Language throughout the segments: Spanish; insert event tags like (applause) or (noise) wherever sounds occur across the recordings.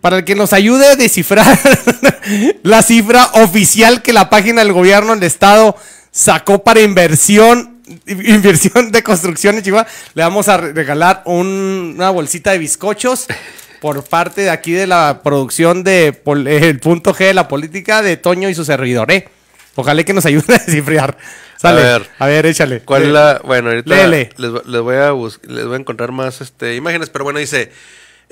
para el que nos ayude a descifrar (laughs) la cifra oficial que la página del gobierno del estado sacó para inversión (laughs) inversión de construcción en Chihuahua, le vamos a regalar una bolsita de bizcochos por parte de aquí de la producción de (laughs) el punto G de la política de Toño y su servidor, ¿eh? Ojalá que nos ayude a descifrar. A ver, a ver, échale. ¿Cuál eh, la? Bueno, ahorita les, voy a les voy a encontrar más este, imágenes, pero bueno, dice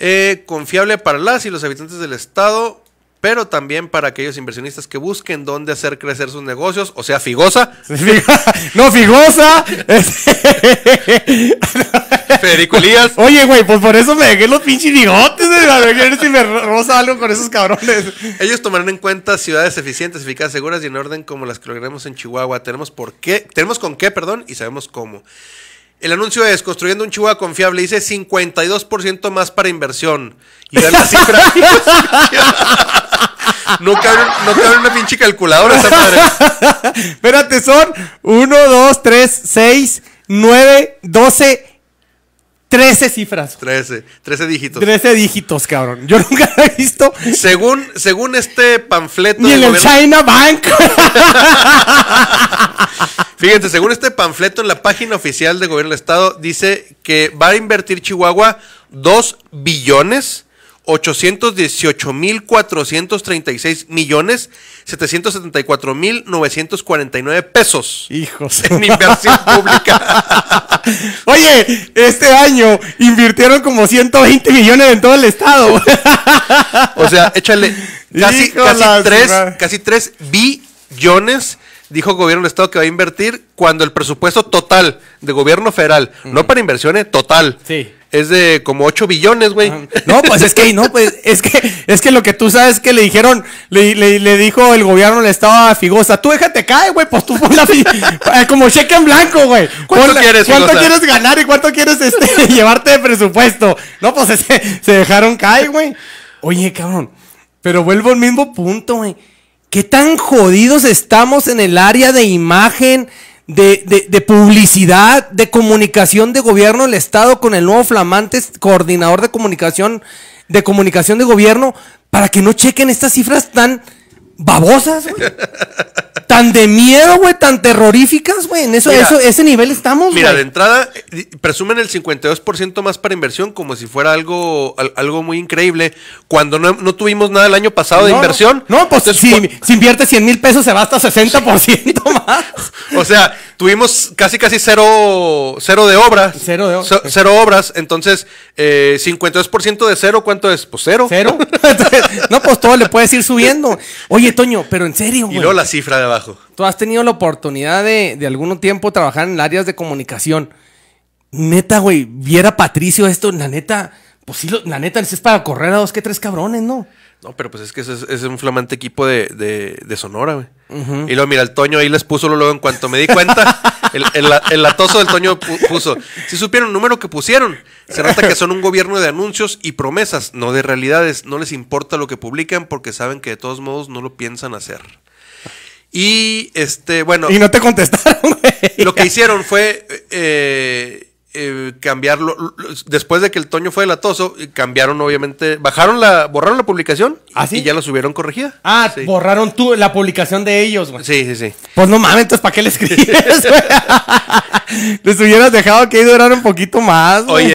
eh, confiable para las y los habitantes del estado, pero también para aquellos inversionistas que busquen dónde hacer crecer sus negocios, o sea, Figosa. (laughs) no, Figosa. (laughs) Federico Oye, güey, pues por eso me dejé los pinches bigotes. si me rosa algo con esos cabrones. Ellos tomarán en cuenta ciudades eficientes, eficaces, seguras y en orden como las que logramos en Chihuahua. Tenemos por qué, tenemos con qué, perdón, y sabemos cómo. El anuncio es construyendo un Chihuahua confiable. Dice 52% más para inversión. Y dan las cifras. (laughs) no cabe, una pinche calculadora esa madre. (laughs) Espérate, son 1, 2, 3, 6, 9, 12, 13 cifras. 13, 13 dígitos. 13 dígitos, cabrón. Yo nunca lo he visto. Según, según este panfleto. Ni en el China Bank. (laughs) Fíjense, según este panfleto en la página oficial del gobierno del estado, dice que va a invertir Chihuahua 2 billones. 818 mil 436 millones 774 mil 949 pesos. Hijos. En inversión pública. (laughs) Oye, este año invirtieron como 120 millones en todo el estado. o sea, échale casi, tres, casi tres billones dijo el gobierno del Estado que va a invertir cuando el presupuesto total de gobierno federal, no para inversiones, total. Sí. Es de como 8 billones, güey. No, pues es que, no, pues, es que, es que lo que tú sabes que le dijeron, le, dijo el gobierno del estado Figosa, tú déjate caer, güey, pues tú (laughs) eh, como cheque en blanco, güey. ¿Cuánto, quieres, ganar y cuánto quieres este, (laughs) llevarte de presupuesto? No, pues (laughs) se dejaron caer, güey. Oye, cabrón, pero vuelvo al mismo punto, güey ¿Qué tan jodidos estamos en el área de imagen, de, de, de, publicidad, de comunicación de gobierno del Estado con el nuevo flamante coordinador de comunicación, de comunicación de gobierno, para que no chequen estas cifras tan babosas, güey? (laughs) tan de miedo, güey, tan terroríficas, güey. En eso, eso, ese nivel estamos, Mira, de entrada, presumen el 52% más para inversión como si fuera algo, algo muy increíble. Cuando no, tuvimos nada el año pasado de inversión. No, pues si, invierte inviertes 100 mil pesos se va hasta 60% (laughs) más. o sea, tuvimos casi casi cero, cero de obras. Cero de obras. Cero, obras. Entonces, eh, 52% de cero, ¿cuánto es? Pues cero. Cero. (laughs) no, pues todo le puedes ir subiendo. Oye, Toño, pero en serio, güey. Y luego la cifra de abajo. Tú has tenido la oportunidad de, de algún tiempo trabajar en áreas de comunicación. Neta, güey, viera Patricio esto, la neta pues sí, la neta, es para correr a dos que tres cabrones, ¿no? No, pero pues es que es, es un flamante equipo de, Sonora, güey. Y luego, mira, el Toño ahí les puso luego en cuanto me di cuenta. (laughs) el, el, latoso del Toño puso. Si supieron el número que pusieron, se nota que son un gobierno de anuncios y promesas, no de realidades. No les importa lo que publican porque saben que de todos modos no lo piensan hacer. Y este, bueno. Y no te contestaron, Lo que hicieron fue. Eh, eh, cambiarlo. Después de que el Toño fue delatoso, eh, cambiaron obviamente, bajaron la, borraron la publicación ¿Ah, y ya la subieron corregida. Ah, borraron tú la publicación de ellos, güey. Sí, sí, sí. Pues no mames, entonces ¿para qué le escribes, (laughs) (laughs) Les hubieras dejado que durara un poquito más. Oye,